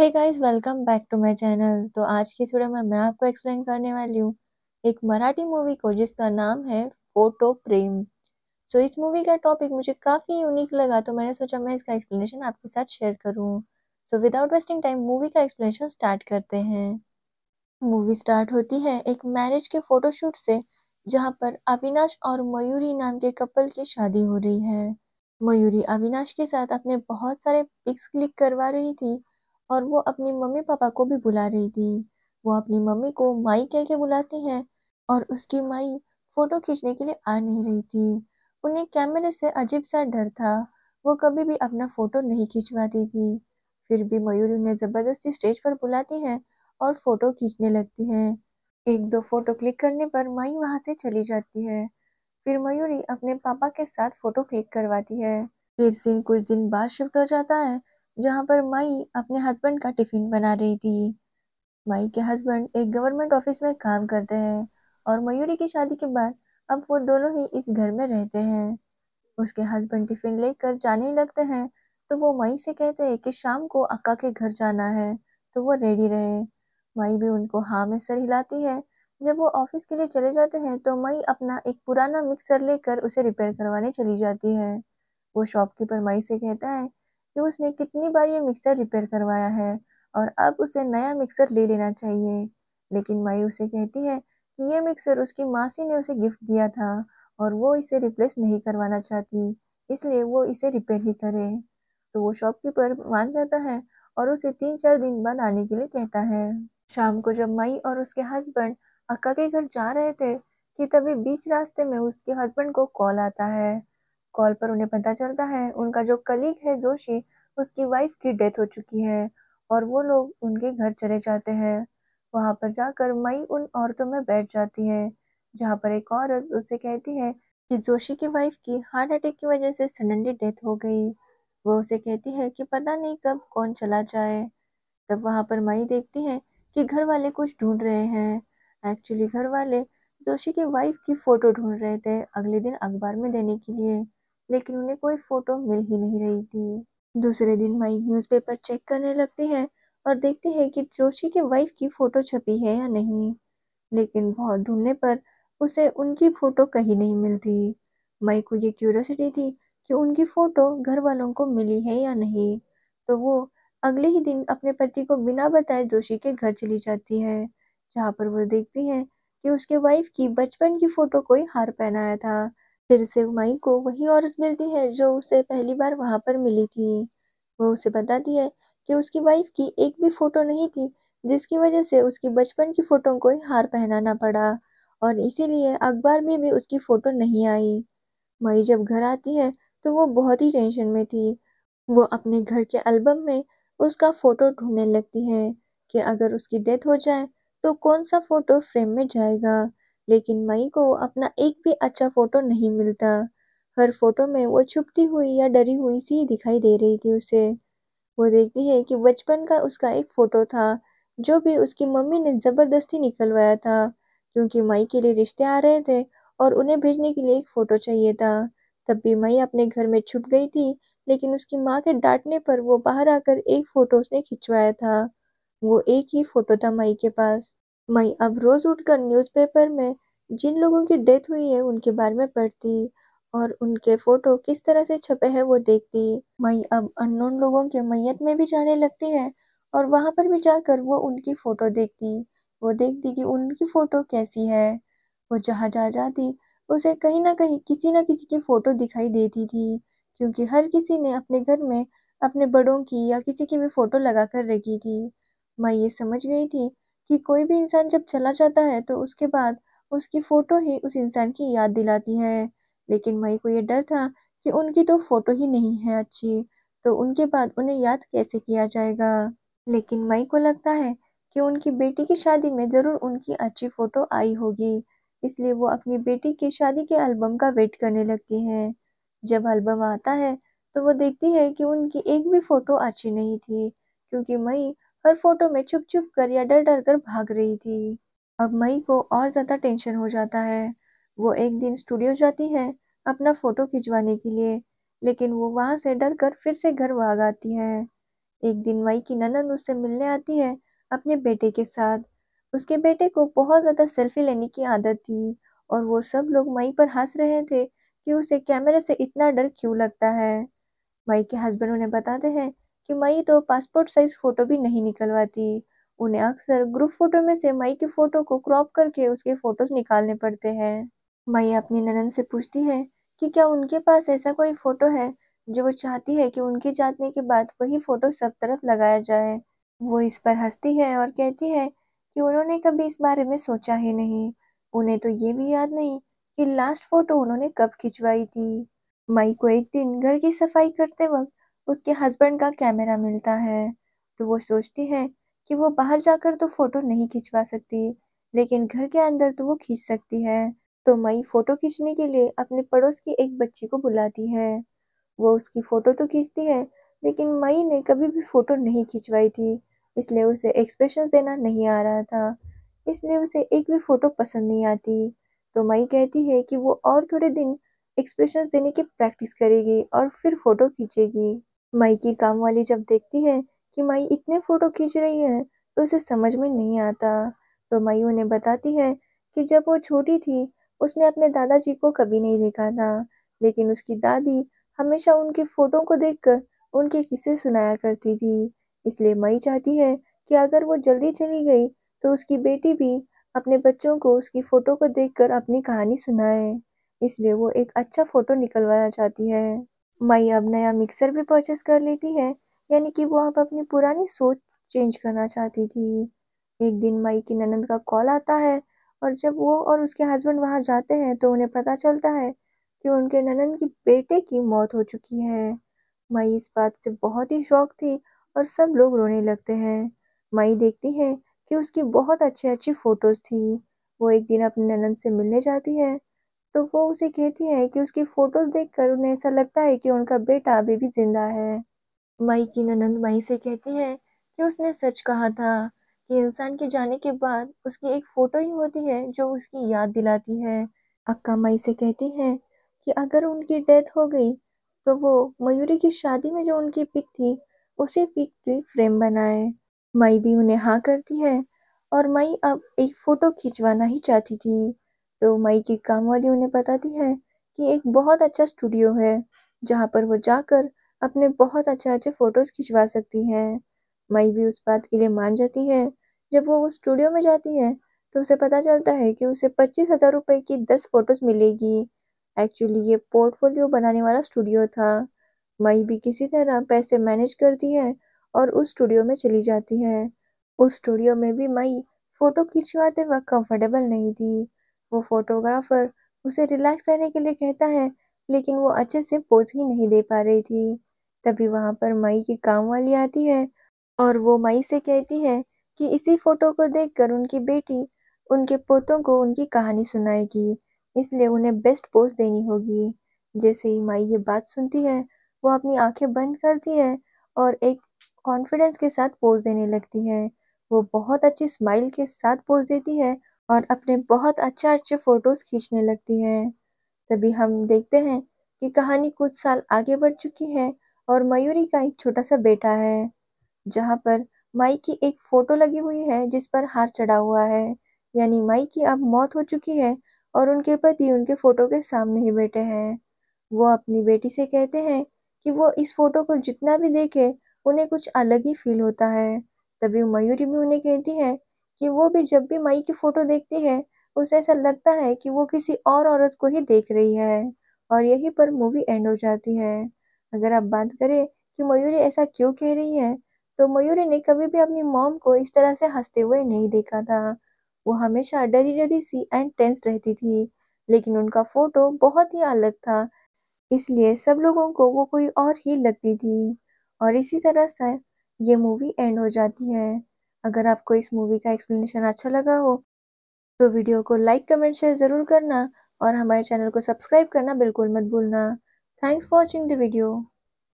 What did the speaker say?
है guys welcome back to my channel तो आज की इस वीडियो में मैं आपको एक्सप्लेन करने वाली हूँ एक मराठी मूवी को जिसका नाम है फोटो प्रेम सो so, इस मूवी का टॉपिक मुझे काफ़ी यूनिक लगा तो मैंने सोचा मैं इसका एक्सप्लेनेशन आपके साथ शेयर करूँ so without wasting time movie का एक्सप्लेनेशन स्टार्ट करते हैं मूवी स्टार्ट होती है एक मैरिज के फोटोशूट से जहाँ पर अविनाश और मयूरी नाम के कपल की शादी हो रही है मयूरी अविनाश के साथ अपने बहुत सारे पिक्स क्लिक करवा रही थी और वो अपनी मम्मी पापा को भी बुला रही थी वो अपनी मम्मी को माई कह के बुलाती है और उसकी माई फोटो खींचने के लिए आ नहीं रही थी उन्हें कैमरे से अजीब सा डर था वो कभी भी अपना फोटो नहीं खींचवाती थी फिर भी मयूरी उन्हें ज़बरदस्ती स्टेज पर बुलाती है और फोटो खींचने लगती है एक दो फोटो क्लिक करने पर माई वहाँ से चली जाती है फिर मयूरी अपने पापा के साथ फोटो क्लिक करवाती है फिर सीन कुछ दिन बाद शिफ्ट हो जाता है जहाँ पर माई अपने हस्बैंड का टिफ़िन बना रही थी माई के हस्बैंड एक गवर्नमेंट ऑफिस में काम करते हैं और मयूरी की शादी के बाद अब वो दोनों ही इस घर में रहते हैं उसके हस्बैंड टिफ़िन लेकर जाने लगते हैं तो वो माई से कहते हैं कि शाम को अक्का के घर जाना है तो वो रेडी रहे माई भी उनको हाँ में सर हिलाती है जब वो ऑफिस के लिए चले जाते हैं तो मई अपना एक पुराना मिक्सर लेकर उसे रिपेयर करवाने चली जाती है वो शॉपकीपर मई से कहता है कि उसने कितनी बार ये मिक्सर रिपेयर करवाया है और अब उसे नया मिक्सर ले लेना चाहिए लेकिन माई उसे कहती है कि ये मिक्सर उसकी मासी ने उसे गिफ्ट दिया था और वो इसे रिप्लेस नहीं करवाना चाहती इसलिए वो इसे रिपेयर ही करे तो वो शॉपकीपर मान जाता है और उसे तीन चार दिन बाद आने के लिए कहता है शाम को जब माई और उसके हस्बैंड अक्का के घर जा रहे थे कि तभी बीच रास्ते में उसके हस्बैंड को कॉल आता है कॉल पर उन्हें पता चलता है उनका जो कलीग है जोशी उसकी वाइफ की डेथ हो चुकी है और वो लोग उनके घर चले जाते हैं वहाँ पर जाकर मई उन औरतों में बैठ जाती है जहाँ पर एक औरत उसे कहती है कि जोशी की वाइफ की हार्ट अटैक की वजह से सडनली डेथ हो गई वो उसे कहती है कि पता नहीं कब कौन चला जाए तब वहाँ पर मई देखती है कि घर वाले कुछ ढूंढ रहे हैं एक्चुअली घर वाले जोशी की वाइफ की फ़ोटो ढूंढ रहे थे अगले दिन अखबार में देने के लिए लेकिन उन्हें कोई फोटो मिल ही नहीं रही थी दूसरे दिन माई न्यूज़पेपर चेक करने लगती है और देखते है कि जोशी के वाइफ की फ़ोटो छपी है या नहीं लेकिन बहुत ढूंढने पर उसे उनकी फ़ोटो कहीं नहीं मिलती मई को ये क्यूरसिटी थी कि उनकी फ़ोटो घर वालों को मिली है या नहीं तो वो अगले ही दिन अपने पति को बिना बताए जोशी के घर चली जाती है जहाँ पर वो देखती है कि उसके वाइफ की बचपन की फ़ोटो कोई हार पहनाया था फिर से हुमायूं को वही औरत मिलती है जो उसे पहली बार वहाँ पर मिली थी वो उसे बताती है कि उसकी वाइफ की एक भी फ़ोटो नहीं थी जिसकी वजह से उसकी बचपन की फ़ोटो को हार पहनाना पड़ा और इसीलिए अखबार में भी उसकी फ़ोटो नहीं आई मई जब घर आती है तो वो बहुत ही टेंशन में थी वो अपने घर के एल्बम में उसका फ़ोटो ढूंढने लगती है कि अगर उसकी डेथ हो जाए तो कौन सा फ़ोटो फ्रेम में जाएगा लेकिन मई को अपना एक भी अच्छा फ़ोटो नहीं मिलता हर फोटो में वो छुपती हुई या डरी हुई सी दिखाई दे रही थी उसे वो देखती है कि बचपन का उसका एक फ़ोटो था जो भी उसकी मम्मी ने ज़बरदस्ती निकलवाया था क्योंकि मई के लिए रिश्ते आ रहे थे और उन्हें भेजने के लिए एक फ़ोटो चाहिए था तब भी मई अपने घर में छुप गई थी लेकिन उसकी माँ के डांटने पर वो बाहर आकर एक फ़ोटो उसने खिंचवाया था वो एक ही फ़ोटो था मई के पास मैं अब रोज़ उठकर न्यूज़पेपर में जिन लोगों की डेथ हुई है उनके बारे में पढ़ती और उनके फ़ोटो किस तरह से छपे हैं वो देखती मई अब अननोन लोगों के मैयत में भी जाने लगती है और वहाँ पर भी जाकर वो उनकी फ़ोटो देखती वो देखती कि उनकी फ़ोटो कैसी है वो जहाँ जहाँ जाती उसे कहीं ना कहीं किसी ना किसी की फ़ोटो दिखाई देती थी क्योंकि हर किसी ने अपने घर में अपने बड़ों की या किसी की भी फ़ोटो लगा कर रखी थी मैं ये समझ गई थी कि कोई भी इंसान जब चला जाता है तो उसके बाद उसकी फ़ोटो ही उस इंसान की याद दिलाती है लेकिन मई को यह डर था कि उनकी तो फ़ोटो ही नहीं है अच्छी तो उनके बाद उन्हें याद कैसे किया जाएगा लेकिन मई को लगता है कि उनकी बेटी की शादी में ज़रूर उनकी अच्छी फ़ोटो आई होगी इसलिए वो अपनी बेटी की शादी के एल्बम का वेट करने लगती है जब एल्बम आता है तो वो देखती है कि उनकी एक भी फ़ोटो अच्छी नहीं थी क्योंकि मई पर फोटो में चुप चुप कर या डर डर कर भाग रही थी अब मई को और ज़्यादा टेंशन हो जाता है वो एक दिन स्टूडियो जाती है अपना फ़ोटो खिंचवाने के लिए लेकिन वो वहां से डर कर फिर से घर भाग आती है एक दिन मई की ननन उससे मिलने आती है अपने बेटे के साथ उसके बेटे को बहुत ज़्यादा सेल्फी लेने की आदत थी और वो सब लोग मई पर हंस रहे थे कि उसे कैमरे से इतना डर क्यों लगता है मई के हस्बैंड उन्हें बताते हैं कि मई तो पासपोर्ट साइज़ फ़ोटो भी नहीं निकलवाती उन्हें अक्सर ग्रुप फ़ोटो में से मई की फ़ोटो को क्रॉप करके उसके फ़ोटोज़ निकालने पड़ते हैं मई अपनी ननन से पूछती है कि क्या उनके पास ऐसा कोई फ़ोटो है जो वो चाहती है कि उनके जाने के बाद वही फ़ोटो सब तरफ लगाया जाए वो इस पर हंसती है और कहती है कि उन्होंने कभी इस बारे में सोचा ही नहीं उन्हें तो ये भी याद नहीं कि लास्ट फ़ोटो उन्होंने कब खिंचवाई थी मई को एक दिन घर की सफाई करते वक्त उसके हस्बैंड का कैमरा मिलता है तो वो सोचती है कि वो बाहर जाकर तो फ़ोटो नहीं खिंचवा सकती लेकिन घर के अंदर तो वो खींच सकती है तो मई फ़ोटो खींचने के लिए अपने पड़ोस की एक बच्ची को बुलाती है वो उसकी फ़ोटो तो खींचती है लेकिन मई ने कभी भी फ़ोटो नहीं खिंचवाई थी इसलिए उसे एक्सप्रेशन देना नहीं आ रहा था इसलिए उसे एक भी फ़ोटो पसंद नहीं आती तो मई कहती है कि वो और थोड़े दिन एक्सप्रेशंस देने की प्रैक्टिस करेगी और फिर फ़ोटो खींचेगी माई की काम वाली जब देखती है कि माई इतने फ़ोटो खींच रही है तो उसे समझ में नहीं आता तो माई उन्हें बताती है कि जब वो छोटी थी उसने अपने दादाजी को कभी नहीं देखा था लेकिन उसकी दादी हमेशा उनके फ़ोटो को देखकर उनके किस्से सुनाया करती थी इसलिए मई चाहती है कि अगर वो जल्दी चली गई तो उसकी बेटी भी अपने बच्चों को उसकी फ़ोटो को देखकर अपनी कहानी सुनाए इसलिए वो एक अच्छा फ़ोटो निकलवाना चाहती है मई अब नया मिक्सर भी परचेस कर लेती है यानी कि वो अब अपनी पुरानी सोच चेंज करना चाहती थी एक दिन मई की ननंद का कॉल आता है और जब वो और उसके हस्बैंड वहाँ जाते हैं तो उन्हें पता चलता है कि उनके ननंद की बेटे की मौत हो चुकी है मई इस बात से बहुत ही शौक थी और सब लोग रोने लगते हैं मई देखती है कि उसकी बहुत अच्छी अच्छी फ़ोटोज़ थी वो एक दिन अपने ननंद से मिलने जाती है तो वो उसे कहती है कि उसकी फ़ोटोज़ देखकर उन्हें ऐसा लगता है कि उनका बेटा अभी भी ज़िंदा है मई की ननंद मई से कहती है कि उसने सच कहा था कि इंसान के जाने के बाद उसकी एक फ़ोटो ही होती है जो उसकी याद दिलाती है अक्का मई से कहती है कि अगर उनकी डेथ हो गई तो वो मयूरी की शादी में जो उनकी पिक थी उसी पिक की फ्रेम बनाए मई भी उन्हें हाँ करती है और मई अब एक फ़ोटो खिंचवाना ही चाहती थी तो मई की काम वाली उन्हें बताती है कि एक बहुत अच्छा स्टूडियो है जहाँ पर वो जाकर अपने बहुत अच्छे अच्छे फ़ोटोज़ खिंचवा सकती है मई भी उस बात के लिए मान जाती है जब वो उस स्टूडियो में जाती है तो उसे पता चलता है कि उसे पच्चीस हज़ार रुपये की दस फ़ोटोज़ मिलेगी एक्चुअली ये पोर्टफोलियो बनाने वाला स्टूडियो था मई भी किसी तरह पैसे मैनेज करती है और उस स्टूडियो में चली जाती है उस स्टूडियो में भी मई फ़ोटो खिंचवाते वक्त कंफर्टेबल नहीं थी वो फोटोग्राफर उसे रिलैक्स रहने के लिए कहता है लेकिन वो अच्छे से पोज ही नहीं दे पा रही थी तभी वहाँ पर माई की काम वाली आती है और वो माई से कहती है कि इसी फोटो को देख उनकी बेटी उनके पोतों को उनकी कहानी सुनाएगी इसलिए उन्हें बेस्ट पोज देनी होगी जैसे ही माई ये बात सुनती है वो अपनी आंखें बंद करती है और एक कॉन्फिडेंस के साथ पोज देने लगती है वो बहुत अच्छी स्माइल के साथ पोज देती है और अपने बहुत अच्छे अच्छे फ़ोटोज़ खींचने लगती हैं तभी हम देखते हैं कि कहानी कुछ साल आगे बढ़ चुकी है और मयूरी का एक छोटा सा बेटा है जहाँ पर माई की एक फ़ोटो लगी हुई है जिस पर हार चढ़ा हुआ है यानी माई की अब मौत हो चुकी है और उनके पति उनके फ़ोटो के सामने ही बैठे हैं वो अपनी बेटी से कहते हैं कि वो इस फ़ोटो को जितना भी देखे उन्हें कुछ अलग ही फील होता है तभी मयूरी भी उन्हें कहती है कि वो भी जब भी मई की फ़ोटो देखती है उसे ऐसा लगता है कि वो किसी और औरत को ही देख रही है और यहीं पर मूवी एंड हो जाती है अगर आप बात करें कि मयूरी ऐसा क्यों कह रही है तो मयूरी ने कभी भी अपनी मॉम को इस तरह से हंसते हुए नहीं देखा था वो हमेशा डरी डरी सी एंड टेंस रहती थी लेकिन उनका फोटो बहुत ही अलग था इसलिए सब लोगों को वो कोई और ही लगती थी और इसी तरह से ये मूवी एंड हो जाती है अगर आपको इस मूवी का एक्सप्लेनेशन अच्छा लगा हो तो वीडियो को लाइक कमेंट शेयर ज़रूर करना और हमारे चैनल को सब्सक्राइब करना बिल्कुल मत भूलना thanks for watching the video